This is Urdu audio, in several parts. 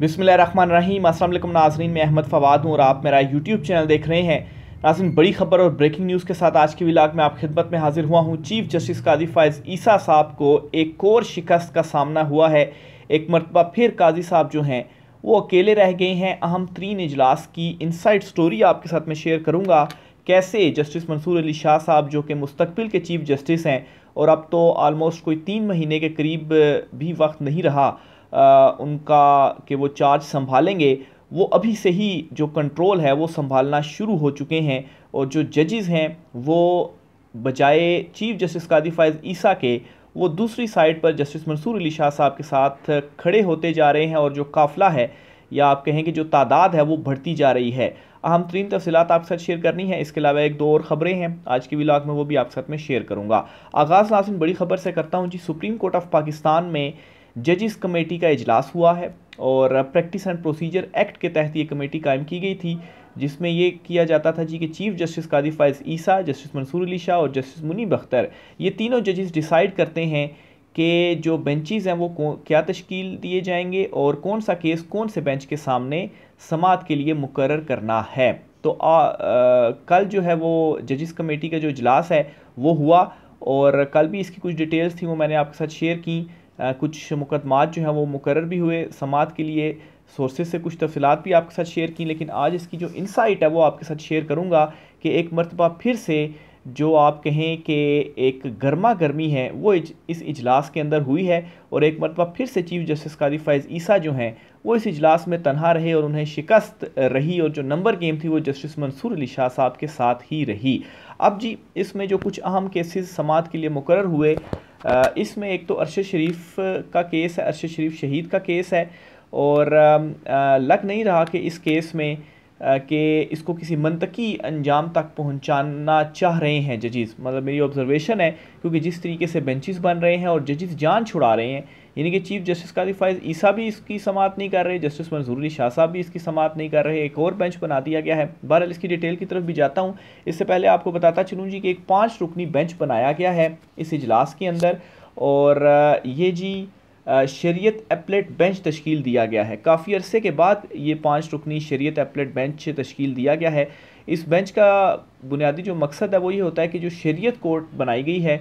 بسم اللہ الرحمن الرحیم السلام علیکم ناظرین میں احمد فواد ہوں اور آپ میرا یوٹیوب چینل دیکھ رہے ہیں ناظرین بڑی خبر اور بریکنگ نیوز کے ساتھ آج کی ولاگ میں آپ خدمت میں حاضر ہوا ہوں چیف جسٹس قاضی فائز عیسیٰ صاحب کو ایک کور شکست کا سامنا ہوا ہے ایک مرتبہ پھر قاضی صاحب جو ہیں وہ اکیلے رہ گئے ہیں اہم ترین اجلاس کی انسائٹ سٹوری آپ کے ساتھ میں شیئر کروں گا کیسے جسٹس منصور علی شاہ صاحب جو کہ مستقبل کے چیف جسٹس ہیں اور اب تو آلموسٹ کوئی تین مہینے کے قریب بھی وقت نہیں رہا ان کا کہ وہ چارج سنبھالیں گے وہ ابھی سے ہی جو کنٹرول ہے وہ سنبھالنا شروع ہو چکے ہیں اور جو ججز ہیں وہ بجائے چیف جسٹس قادی فائز عیسیٰ کے وہ دوسری سائٹ پر جسٹس منصور علی شاہ صاحب کے ساتھ کھڑے ہوتے جا رہے ہیں اور جو قافلہ ہے یا آپ کہیں کہ جو تعداد ہے وہ بڑھتی جا رہی ہے اہم ترین تفصیلات آپ کے ساتھ شیئر کرنی ہے اس کے علاوہ ایک دو اور خبریں ہیں آج کی ولاگ میں وہ بھی آپ کے ساتھ میں شیئر کروں گا آغاز ناظرین بڑی خبر سے کرتا ہوں جی سپریم کورٹ آف پاکستان میں ججز کمیٹی کا اجلاس ہوا ہے اور پریکٹس اینڈ پروسیجر ایکٹ کے تحت یہ کمیٹی قائم کی گئی تھی جس میں یہ کیا جاتا تھا جی کہ چیف جسٹس قادی فائز عیسیٰ جسٹس منصور علی شاہ اور جسٹس منی بختر یہ تینوں ججز ڈیسائیڈ کرتے ہیں کہ جو بینچز ہیں وہ کیا تشکیل دیے جائیں گے اور کون سا کیس کون سے بینچ کے سامنے سماعت کے لیے مقرر کرنا ہے تو کل جو ہے وہ ججز کمیٹی کا جو اجلاس ہے وہ ہوا اور کل بھی اس کی کچھ ڈیٹیلز تھیں وہ میں نے آپ کے ساتھ شیئر کیں کچھ مقدمات جو ہیں وہ مقرر بھی ہوئے سماعت کے لیے سورسز سے کچھ تفصیلات بھی آپ کے ساتھ شیئر کی لیکن آج اس کی جو انسائٹ ہے وہ آپ کے ساتھ شیئر کروں گا کہ ایک مرتبہ پھر سے جو آپ کہیں کہ ایک گرما گرمی ہے وہ اس اجلاس کے اندر ہوئی ہے اور ایک مرتبہ پھر سے چیف جسٹس قاضی فائز عیسیٰ جو ہیں وہ اس اجلاس میں تنہا رہے اور انہیں شکست رہی اور جو نمبر گیم تھی وہ جسٹس منصور علی شاہ صاحب کے ساتھ ہی رہی اب جی اس میں جو کچھ اہم کیسز سماعت کے لیے مقرر ہوئے اس میں ایک تو ارشد شریف کا کیس ہے ارشد شریف شہید کا کیس ہے اور لگ نہیں رہا کہ اس کیس میں کہ اس کو کسی منطقی انجام تک پہنچانا چاہ رہے ہیں ججز مطلب میری آبزرویشن ہے کیونکہ جس طریقے سے بینچز بن رہے ہیں اور ججز جان چھڑا رہے ہیں یعنی کہ چیف جسٹس قاضی فائز عیسیٰ بھی اس کی سماعت نہیں کر رہے جسٹس منظوری شاہ صاحب بھی اس کی سماعت نہیں کر رہے ایک اور بینچ بنا دیا گیا ہے بہرحال اس کی ڈیٹیل کی طرف بھی جاتا ہوں اس سے پہلے آپ کو بتاتا چلوں جی کہ ایک پانچ رکنی بینچ بنایا گیا ہے اس اجلاس کے اندر اور یہ جی شریعت ایپلیٹ بینچ تشکیل دیا گیا ہے کافی عرصے کے بعد یہ پانچ رکنی شریعت ایپلیٹ بینچ تشکیل دیا گیا ہے اس بینچ کا بنیادی جو مقصد ہے وہ یہ ہوتا ہے کہ جو شریعت کورٹ بنائی گئی ہے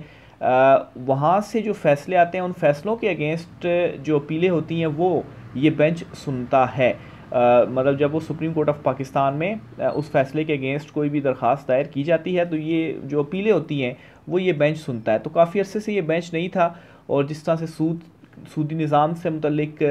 وہاں سے جو فیصلے آتے ہیں ان فیصلوں کے اگینسٹ جو اپیلیں ہوتی ہیں وہ یہ بینچ سنتا ہے مطلب جب وہ سپریم کورٹ آف پاکستان میں اس فیصلے کے اگینسٹ کوئی بھی درخواست دائر کی جاتی ہے تو یہ جو اپیلیں ہوتی ہیں وہ یہ بینچ سنتا ہے تو کافی عرصے سے یہ بینچ نہیں تھا اور جس طرح سے سود سودی نظام سے متعلق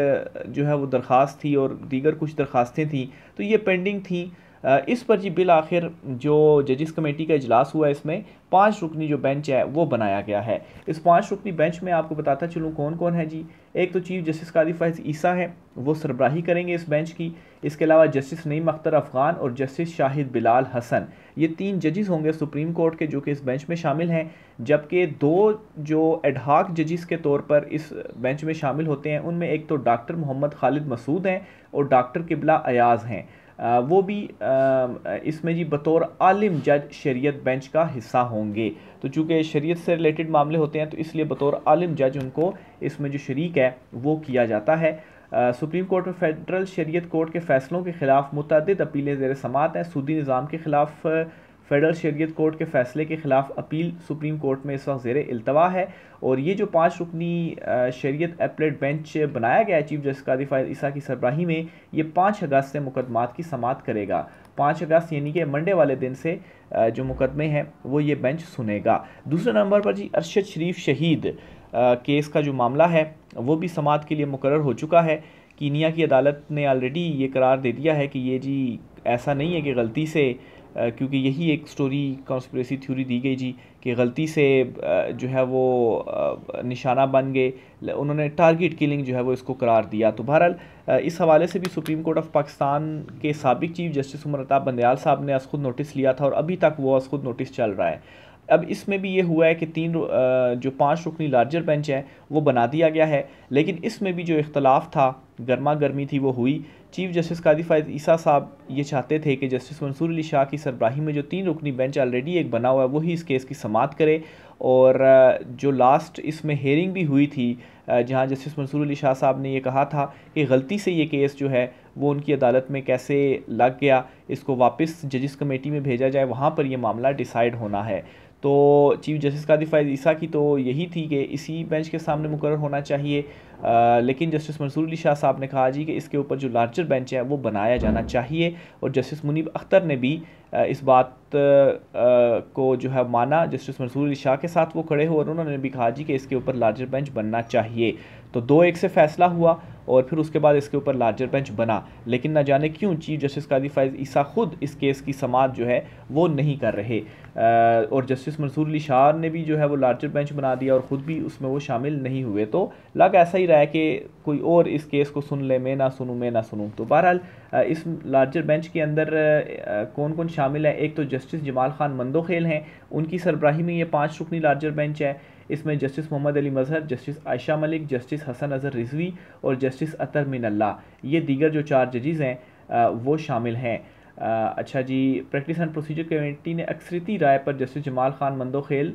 جو ہے وہ درخواست تھی اور دیگر کچھ درخواستیں تھیں تو یہ پینڈنگ تھیں اس پر جی بالآخر جو ججز کمیٹی کا اجلاس ہوا ہے اس میں پانچ رکنی جو بینچ ہے وہ بنایا گیا ہے اس پانچ رکنی بینچ میں آپ کو بتاتا چلوں کون کون ہے جی ایک تو چیف جسٹس فائز عیسیٰ ہے وہ سربراہی کریں گے اس بینچ کی اس کے علاوہ جسٹس نعیم اختر افغان اور جسٹس شاہد بلال حسن یہ تین ججز ہوں گے سپریم کورٹ کے جو کہ اس بینچ میں شامل ہیں جبکہ دو جو ایڈہاک ججز کے طور پر اس بینچ میں شامل ہوتے ہیں ان میں ایک تو ڈاکٹر محمد خالد مسعود ہیں اور ڈاکٹر قبلہ ایاز ہیں وہ بھی اس میں جی بطور عالم جج شریعت بینچ کا حصہ ہوں گے تو چونکہ شریعت سے ریلیٹڈ معاملے ہوتے ہیں تو اس لیے بطور عالم جج ان کو اس میں جو شریک ہے وہ کیا جاتا ہے سپریم کورٹ میں فیڈرل شریعت کورٹ کے فیصلوں کے خلاف متعدد اپیلیں زیر سماعت ہیں سودی نظام کے خلاف فیڈرل شریعت کورٹ کے فیصلے کے خلاف اپیل سپریم کورٹ میں اس وقت زیر التوا ہے اور یہ جو پانچ رکنی شریعت اپلیٹ بینچ بنایا گیا ہے چیف جسٹس فائد عیسیٰ کی سربراہی میں یہ پانچ اگست سے مقدمات کی سماعت کرے گا پانچ اگست یعنی کہ منڈے والے دن سے جو مقدمے ہیں وہ یہ بینچ سنے گا دوسرے نمبر پر جی ارشد شریف شہید کیس کا جو معاملہ ہے وہ بھی سماعت کے لیے مقرر ہو چکا ہے کینیا کی عدالت نے آلریڈی یہ قرار دے دیا ہے کہ یہ جی ایسا نہیں ہے کہ غلطی سے کیونکہ یہی ایک سٹوری کانسپریسی تھیوری دی گئی جی کہ غلطی سے جو ہے وہ نشانہ بن گئے انہوں نے ٹارگیٹ کلنگ جو ہے وہ اس کو قرار دیا تو بہرحال اس حوالے سے بھی سپریم کورٹ آف پاکستان کے سابق چیف جسٹس عمر عمرتا بندیال صاحب نے اس خود نوٹس لیا تھا اور ابھی تک وہ اس خود نوٹس چل رہا ہے اب اس میں بھی یہ ہوا ہے کہ تین جو پانچ رکنی لارجر بینچ ہیں وہ بنا دیا گیا ہے لیکن اس میں بھی جو اختلاف تھا گرما گرمی تھی وہ ہوئی چیف جسٹس فائد عیسیٰ صاحب یہ چاہتے تھے کہ جسٹس منصور علی شاہ کی سربراہی میں جو تین رکنی بینچ آلریڈی ایک بنا ہوا ہے وہی اس کیس کی سماعت کرے اور جو لاسٹ اس میں ہیرنگ بھی ہوئی تھی جہاں جسٹس منصور علی شاہ صاحب نے یہ کہا تھا کہ غلطی سے یہ کیس جو ہے وہ ان کی عدالت میں کیسے لگ گیا اس کو واپس ججس کمیٹی میں بھیجا جائے وہاں پر یہ معاملہ ڈیسائیڈ ہونا ہے تو چیف جسٹس قادی دفاع عیسیٰ کی تو یہی تھی کہ اسی بینچ کے سامنے مقرر ہونا چاہیے لیکن جسٹس منصور علی شاہ صاحب نے کہا جی کہ اس کے اوپر جو لارجر بینچ ہے وہ بنایا جانا چاہیے اور جسٹس منیب اختر نے بھی اس بات کو جو ہے مانا جسٹس منصور علی شاہ کے ساتھ وہ کھڑے ہوئے اور انہوں نے بھی کہا جی کہ اس کے اوپر لارجر بینچ بننا چاہیے تو دو ایک سے فیصلہ ہوا اور پھر اس کے بعد اس کے اوپر لارجر بینچ بنا لیکن نہ جانے کیوں چیف جسٹس قاضی فائز عیسیٰ خود اس کیس کی سماعت جو ہے وہ نہیں کر رہے اور جسٹس منصور علی شاہ نے بھی جو ہے وہ لارجر بینچ بنا دیا اور خود بھی اس میں وہ شامل نہیں ہوئے تو لگ ایسا ہی رہا ہے کہ کوئی اور اس کیس کو سن لے میں نہ سنوں میں نہ سنوں تو بہرحال اس لارجر بینچ کے اندر کون کون شامل ہے ایک تو جسٹس جمال خان مندوخیل ہیں ان کی سربراہی میں یہ پانچ رکنی لارجر بینچ ہے اس میں justice Muhammad Ali Mazhar justice Ayesha Malik justice Hasan Azhar Rizvi اور جسٹس اتر من اللہ یہ دیگر جو چار ججز ہیں وہ شامل ہیں اچھا جی پریکٹس اینڈ پروسیجر کمیٹی نے اکثرتی رائے پر جسٹس جمال خان مندوخیل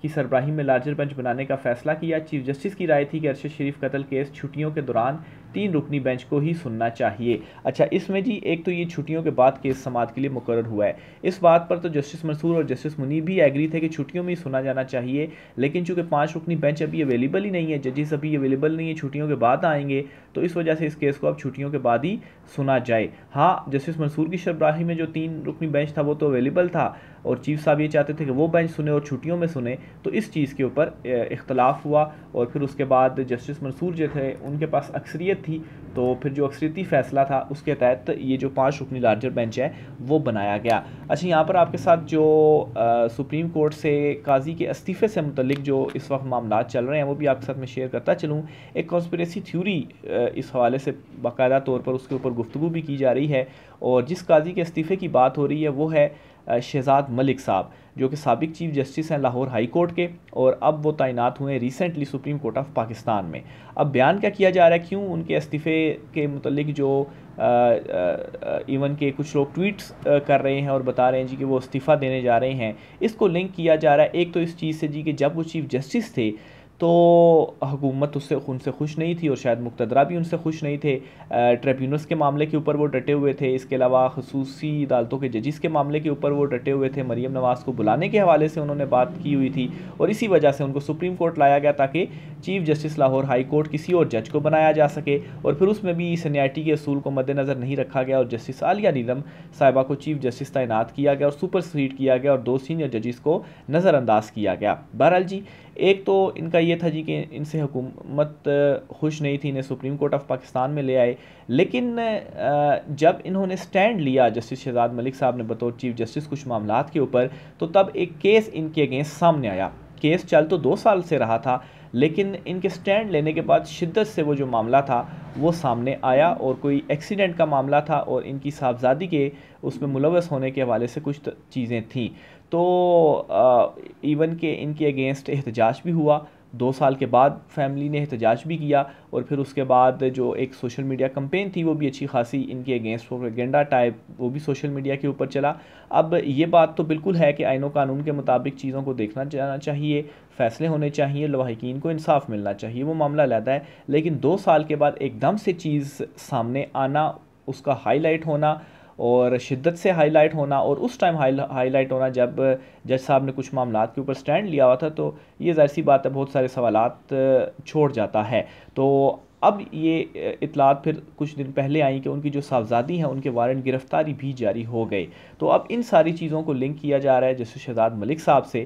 کی سربراہی میں لارجر بینچ بنانے کا فیصلہ کیا چیف جسٹس کی رائے تھی کہ ارشد شریف قتل کیس چھٹیوں کے دوران تین رکنی بینچ کو ہی سننا چاہیے اچھا اس میں جی ایک تو یہ چھٹیوں کے بعد کیس سماعت کے لیے مقرر ہوا ہے اس بات پر تو جسٹس منصور اور جسٹس منی بھی ایگری تھے کہ چھٹیوں میں ہی سنا جانا چاہیے لیکن چونکہ پانچ رکنی بینچ ابھی اویلیبل ہی نہیں ہے ججز ابھی اویلیبل نہیں ہے چھٹیوں کے بعد آئیں گے تو اس وجہ سے اس کیس کو اب چھٹیوں کے بعد ہی سنا جائے ہاں جسٹس منصور کی سربراہی میں جو تین رکنی بینچ تھا وہ تو اویلیبل تھا اور چیف صاحب یہ چاہتے تھے کہ وہ بینچ سنے اور چھٹیوں میں سنے تو اس چیز کے اوپر اختلاف ہوا اور پھر اس کے بعد جسٹس منصور جو تھے ان کے پاس اکثریت تھی تو پھر جو اکثریتی فیصلہ تھا اس کے تحت یہ جو پانچ رکنی لارجر بینچ ہے وہ بنایا گیا اچھا یہاں پر آپ کے ساتھ جو سپریم کورٹ سے قاضی کے استعفے سے متعلق جو اس وقت معاملات چل رہے ہیں وہ بھی آپ کے ساتھ میں شیئر کرتا چلوں ایک کانسپریسی تھیوری اس حوالے سے باقاعدہ طور پر اس کے اوپر گفتگو بھی کی جا رہی ہے اور جس قاضی کے استعفے کی بات ہو رہی ہے وہ ہے شہزاد ملک صاحب جو کہ سابق چیف جسٹس ہیں لاہور ہائی کورٹ کے اور اب وہ تعینات ہوئے recently supreme court of Pakistan میں اب بیان کیا کیا جا رہا ہے کیوں ان کے استعفے کے متعلق جو ایون کہ کچھ لوگ ٹویٹس کر رہے ہیں اور بتا رہے ہیں جی کہ وہ استعفیٰ دینے جا رہے ہیں اس کو لنک کیا جا رہا ہے ایک تو اس چیز سے جی کہ جب وہ چیف جسٹس تھے تو حکومت اس سے ان سے خوش نہیں تھی اور شاید مقتدرہ بھی ان سے خوش نہیں تھے ٹریبیونلس کے معاملے کے اوپر وہ ڈٹے ہوئے تھے اس کے علاوہ خصوصی عدالتوں کے ججز کے معاملے کے اوپر وہ ڈٹے ہوئے تھے مریم نواز کو بلانے کے حوالے سے انہوں نے بات کی ہوئی تھی اور اسی وجہ سے ان کو سپریم کورٹ لایا گیا تاکہ chief justice Lahore high court کسی اور جج کو بنایا جا سکے اور پھر اس میں بھی سینیائیٹی کے اصول کو مد نظر نہیں رکھا گیا اور جسٹس عالیہ نیلم صاحبہ کو چیف جسٹس تعینات کیا گیا اور سپر سویٹ کیا گیا اور دو سینئر ججز کو نظر انداز کیا گیا بہرحال جی ایک تو ان کا یہ تھا جی کہ ان سے حکومت خوش نہیں تھی انہیں سپریم کورٹ آف پاکستان میں لے آئے لیکن جب انہوں نے سٹینڈ لیا جسٹس شہزاد ملک صاحب نے بطور چیف جسٹس کچھ معاملات کے اوپر تو تب ایک کیس ان کے اگینسٹ سامنے آیا کیس چل تو دو سال سے رہا تھا لیکن ان کے سٹینڈ لینے کے بعد شدت سے وہ جو معاملہ تھا وہ سامنے آیا اور کوئی ایکسیڈنٹ کا معاملہ تھا اور ان کی صاحبزادی کے اس میں ملوث ہونے کے حوالے سے کچھ چیزیں تھیں تو ایون کہ ان کے اگینسٹ احتجاج بھی ہوا دو سال کے بعد فیملی نے احتجاج بھی کیا اور پھر اس کے بعد جو ایک سوشل میڈیا کمپین تھی وہ بھی اچھی خاصی ان کے اگینسٹ پروپیگنڈا ٹائپ وہ بھی سوشل میڈیا کے اوپر چلا اب یہ بات تو بالکل ہے کہ آئین و قانون کے مطابق چیزوں کو دیکھنا جانا چاہیے فیصلے ہونے چاہیے لوحقین کو انصاف ملنا چاہیے وہ معاملہ لیتا ہے لیکن دو سال کے بعد ایک دم سے چیز سامنے آنا اس کا ہائی لائٹ ہونا اور شدت سے ہائی لائٹ ہونا اور اس ٹائم ہائی لائٹ ہونا جب جج صاحب نے کچھ معاملات کے اوپر سٹینڈ لیا ہوا تھا تو یہ ظاہر سی بات ہے بہت سارے سوالات چھوڑ جاتا ہے تو اب یہ اطلاعات پھر کچھ دن پہلے آئیں کہ ان کی جو صاحبزادی ہیں ان کے وارنٹ گرفتاری بھی جاری ہو گئے تو اب ان ساری چیزوں کو لنک کیا جا رہا ہے جیسے شہزاد ملک صاحب سے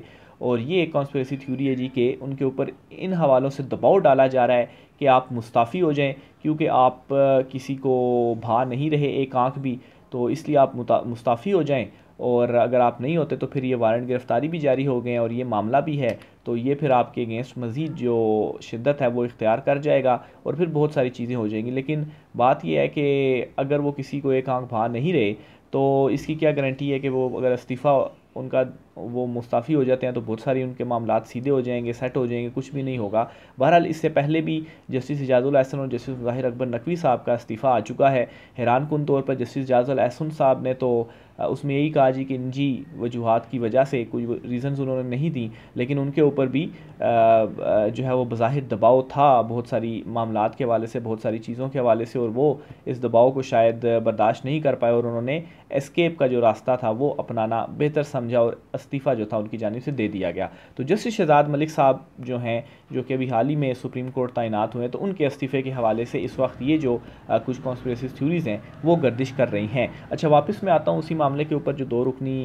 اور یہ ایک کانسپریسی تھیوری ہے جی کہ ان کے اوپر ان حوالوں سے دباؤ ڈالا جا رہا ہے کہ آپ مستعفی ہو جائیں کیونکہ آپ کسی کو بھا نہیں رہے ایک آنکھ بھی تو اس لیے آپ مستعفی ہو جائیں اور اگر آپ نہیں ہوتے تو پھر یہ وارنٹ گرفتاری بھی جاری ہو گئے اور یہ معاملہ بھی ہے تو یہ پھر آپ کے اگینسٹ مزید جو شدت ہے وہ اختیار کر جائے گا اور پھر بہت ساری چیزیں ہو جائیں گی لیکن بات یہ ہے کہ اگر وہ کسی کو ایک آنکھ بھا نہیں رہے تو اس کی کیا گارنٹی ہے کہ وہ اگر استعفیٰ ان کا وہ مستعفی ہو جاتے ہیں تو بہت ساری ان کے معاملات سیدھے ہو جائیں گے سیٹ ہو جائیں گے کچھ بھی نہیں ہوگا بہرحال اس سے پہلے بھی جسٹس اجاز الحسن اور جسٹس ظاہر اکبر نقوی صاحب کا استعفیٰ آ چکا ہے حیران کن طور پر جسٹس اجاز الحسن صاحب نے تو اس میں یہی کہا جی کہ ان جی وجوہات کی وجہ سے کوئی ریزنز انہوں نے نہیں دیں لیکن ان کے اوپر بھی جو ہے وہ بظاہر دباؤ تھا بہت ساری معاملات کے حوالے سے بہت ساری چیزوں کے حوالے سے اور وہ اس دباؤ کو شاید برداشت نہیں کر پائے اور انہوں نے اسکیپ کا جو راستہ تھا وہ اپنانا بہتر سمجھا اور استعفیٰ جو تھا ان کی جانب سے دے دیا گیا تو جسٹس شہزاد ملک صاحب جو ہیں جو کہ ابھی حال ہی میں سپریم کورٹ تعینات ہوئے تو ان کے استعفے کے حوالے سے اس وقت یہ جو کچھ کانسپریسیز تھیوریز ہیں وہ گردش کر رہی ہیں اچھا واپس میں آتا ہوں اسی معاملے کے اوپر جو دو رکنی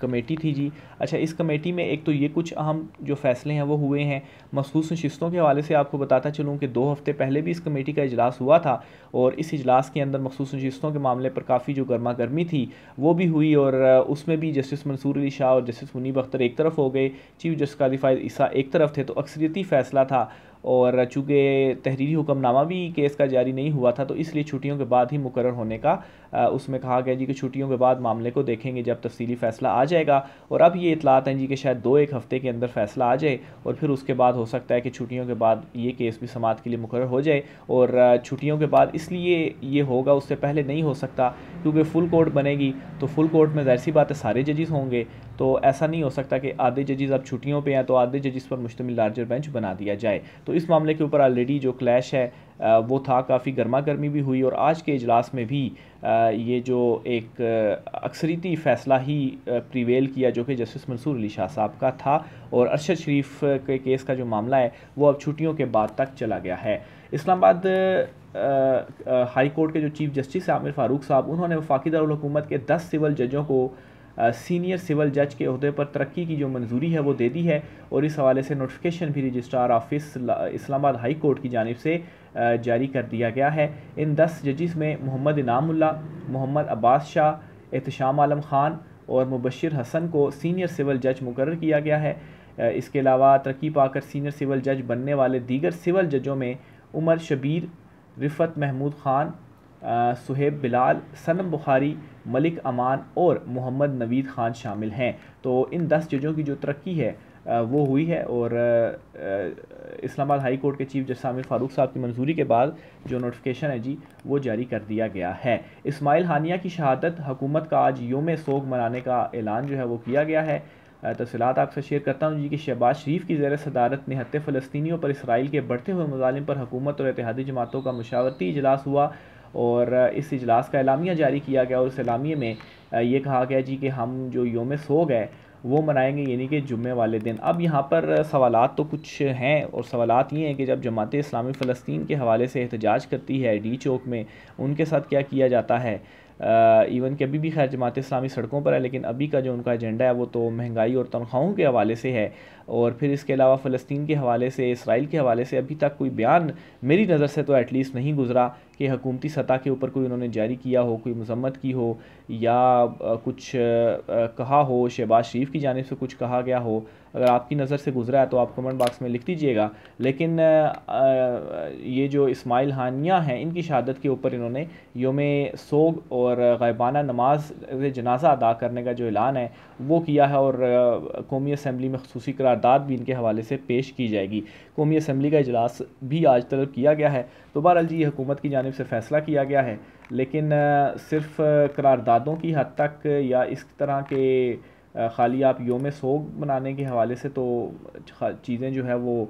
کمیٹی تھی جی اچھا اس کمیٹی میں ایک تو یہ کچھ اہم جو فیصلے ہیں وہ ہوئے ہیں مخصوص نشستوں کے حوالے سے آپ کو بتاتا چلوں کہ دو ہفتے پہلے بھی اس کمیٹی کا اجلاس ہوا تھا اور اس اجلاس کے اندر مخصوص نشستوں کے معاملے پر کافی جو گرما گرمی تھی وہ بھی ہوئی اور اس میں بھی جسٹس منصور علی شاہ اور جسٹس منیب اختر ایک طرف ہو گئے چیف جسٹس قادی فائد عیسیٰ ایک طرف تھے تو اکثریتی فیصلہ تھا اور چونکہ تحریری حکم نامہ بھی کیس کا جاری نہیں ہوا تھا تو اس لیے چھٹیوں کے بعد ہی مقرر ہونے کا اس میں کہا گیا جی کہ چھٹیوں کے بعد معاملے کو دیکھیں گے جب تفصیلی فیصلہ آ جائے گا اور اب یہ اطلاعات ہیں جی کہ شاید دو ایک ہفتے کے اندر فیصلہ آ جائے اور پھر اس کے بعد ہو سکتا ہے کہ چھٹیوں کے بعد یہ کیس بھی سماعت کے لیے مقرر ہو جائے اور چھٹیوں کے بعد اس لیے یہ ہوگا اس سے پہلے نہیں ہو سکتا کیونکہ فل کورٹ بنے گی تو فل کورٹ میں ظاہر سی باتیں سارے ججز ہوں گے تو ایسا نہیں ہو سکتا کہ آدھے ججز اب چھٹیوں پہ ہیں تو آدھے ججز پر مشتمل لارجر بینچ بنا دیا جائے تو اس معاملے کے اوپر آلریڈی جو کلیش ہے وہ تھا کافی گرما گرمی بھی ہوئی اور آج کے اجلاس میں بھی یہ جو ایک اکثریتی فیصلہ ہی پریویل کیا جو کہ جسٹس منصور علی شاہ صاحب کا تھا اور ارشد شریف کے کیس کا جو معاملہ ہے وہ اب چھٹیوں کے بعد تک چلا گیا ہے اسلام آباد ہائی کورٹ کے جو چیف جسٹس ہیں عامر فاروق صاحب انہوں نے وفاقی دارالحکومت کے دس سول ججوں کو سینئر سول جج کے عہدے پر ترقی کی جو منظوری ہے وہ دے دی ہے اور اس حوالے سے نوٹیفیکیشن بھی رجسٹر آفس اسلام آباد ہائی کورٹ کی جانب سے جاری کر دیا گیا ہے ان دس ججز میں محمد انعام اللہ محمد عباس شاہ احتشام عالم خان اور مبشر حسن کو سینئر سول جج مقرر کیا گیا ہے اس کے علاوہ ترقی پا کر سینئر سول جج بننے والے دیگر سول ججوں میں عمر شبیر رفت محمود خان سہیب بلال سنم بخاری ملک امان اور محمد نوید خان شامل ہیں تو ان دس ججوں کی جو ترقی ہے وہ ہوئی ہے اور اسلام آباد ہائی کورٹ کے چیف جس عامر فاروق صاحب کی منظوری کے بعد جو نوٹفکیشن ہے جی وہ جاری کر دیا گیا ہے اسماعیل ہانیہ کی شہادت حکومت کا آج یوم سوگ منانے کا اعلان جو ہے وہ کیا گیا ہے تفصیلات آپ سے شیئر کرتا ہوں جی کہ شہباز شریف کی زیر صدارت نہتے فلسطینیوں پر اسرائیل کے بڑھتے ہوئے مظالم پر حکومت اور اتحادی جماعتوں کا مشاورتی اجلاس ہوا اور اس اجلاس کا اعلامیہ جاری کیا گیا اور اس اعلامیہ میں یہ کہا گیا جی کہ ہم جو یوم سوگ ہے وہ منائیں گے یعنی کہ جمعے والے دن اب یہاں پر سوالات تو کچھ ہیں اور سوالات یہ ہیں کہ جب جماعت اسلامی فلسطین کے حوالے سے احتجاج کرتی ہے ڈی چوک میں ان کے ساتھ کیا کیا جاتا ہے ایون کہ ابھی بھی خیر جماعت اسلامی سڑکوں پر ہے لیکن ابھی کا جو ان کا ایجنڈا ہے وہ تو مہنگائی اور تنخواہوں کے حوالے سے ہے اور پھر اس کے علاوہ فلسطین کے حوالے سے اسرائیل کے حوالے سے ابھی تک کوئی بیان میری نظر سے تو ایٹ لیسٹ نہیں گزرا کہ حکومتی سطح کے اوپر کوئی انہوں نے جاری کیا ہو کوئی مذمت کی ہو یا کچھ کہا ہو شہباز شریف کی جانب سے کچھ کہا گیا ہو اگر آپ کی نظر سے گزرا ہے تو آپ کمنٹ باکس میں لکھ دیجئے گا لیکن یہ جو اسماعیل ہانیہ ہیں ان کی شہادت کے اوپر انہوں نے یوم سوگ اور غیبانہ نماز جنازہ ادا کرنے کا جو اعلان ہے وہ کیا ہے اور قومی اسمبلی میں خصوصی قرارداد بھی ان کے حوالے سے پیش کی جائے گی قومی اسمبلی کا اجلاس بھی آج طلب کیا گیا ہے تو بہرحال جی یہ حکومت کی جانب سے فیصلہ کیا گیا ہے لیکن صرف قراردادوں کی حد تک یا اس طرح کے خالی آپ یوم سوگ بنانے کے حوالے سے تو چیزیں جو ہے وہ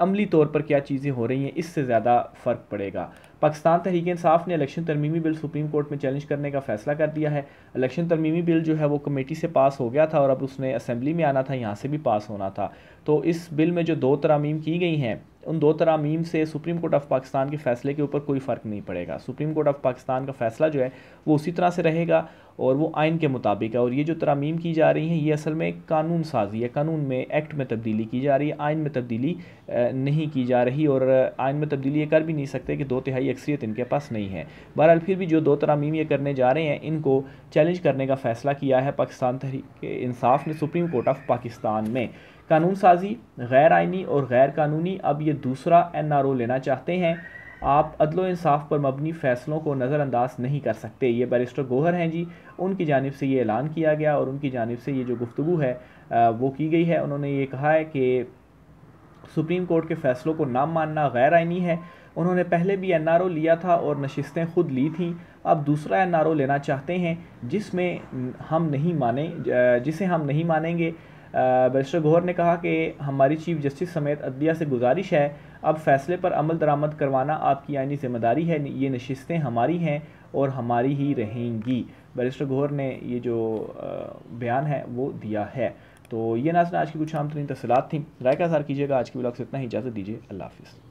عملی طور پر کیا چیزیں ہو رہی ہیں اس سے زیادہ فرق پڑے گا پاکستان تحریک انصاف نے الیکشن ترمیمی بل سپریم کورٹ میں چیلنج کرنے کا فیصلہ کر دیا ہے الیکشن ترمیمی بل جو ہے وہ کمیٹی سے پاس ہو گیا تھا اور اب اس نے اسمبلی میں آنا تھا یہاں سے بھی پاس ہونا تھا تو اس بل میں جو دو ترامیم کی گئی ہیں ان دو ترامیم سے سپریم کورٹ آف پاکستان کے فیصلے کے اوپر کوئی فرق نہیں پڑے گا سپریم کورٹ آف پاکستان کا فیصلہ جو ہے وہ اسی طرح سے رہے گا اور وہ آئین کے مطابق ہے اور یہ جو ترامیم کی جا رہی ہیں یہ اصل میں قانون سازی ہے قانون میں ایکٹ میں تبدیلی کی جا رہی ہے آئین میں تبدیلی نہیں کی جا رہی اور آئین میں تبدیلی یہ کر بھی نہیں سکتے کہ دو تہائی اکثریت ان کے پاس نہیں ہے بہرحال پھر بھی جو دو ترامیم یہ کرنے جا رہے ہیں ان کو چیلنج کرنے کا فیصلہ کیا ہے پاکستان تحریک انصاف نے سپریم کورٹ آف پاکستان میں قانون سازی غیر آئینی اور غیر قانونی اب یہ دوسرا این آر او لینا چاہتے ہیں آپ عدل و انصاف پر مبنی فیصلوں کو نظر انداز نہیں کر سکتے یہ بیرسٹر گوہر ہیں جی ان کی جانب سے یہ اعلان کیا گیا اور ان کی جانب سے یہ جو گفتگو ہے وہ کی گئی ہے انہوں نے یہ کہا ہے کہ سپریم کورٹ کے فیصلوں کو نہ ماننا غیر آئینی ہے انہوں نے پہلے بھی این آر او لیا تھا اور نشستیں خود لی تھیں اب دوسرا این آر او لینا چاہتے ہیں جس میں ہم نہیں مانیں جسے ہم نہیں مانیں گے بیرسٹر گوہر نے کہا کہ ہماری چیف جسٹس سمیت عدیہ سے گزارش ہے اب فیصلے پر عمل درآمد کروانا آپ کی آئینی ذمہ داری ہے یہ نشستیں ہماری ہیں اور ہماری ہی رہیں گی بیرسٹر گوھر نے یہ جو بیان ہے وہ دیا ہے تو یہ ناظرین آج کی کچھ عام ترین تصالات تھیں رائے کا اظہار کیجیے گا آج کی بلوگ سے اتنا ہی اجازت دیجیے اللہ حافظ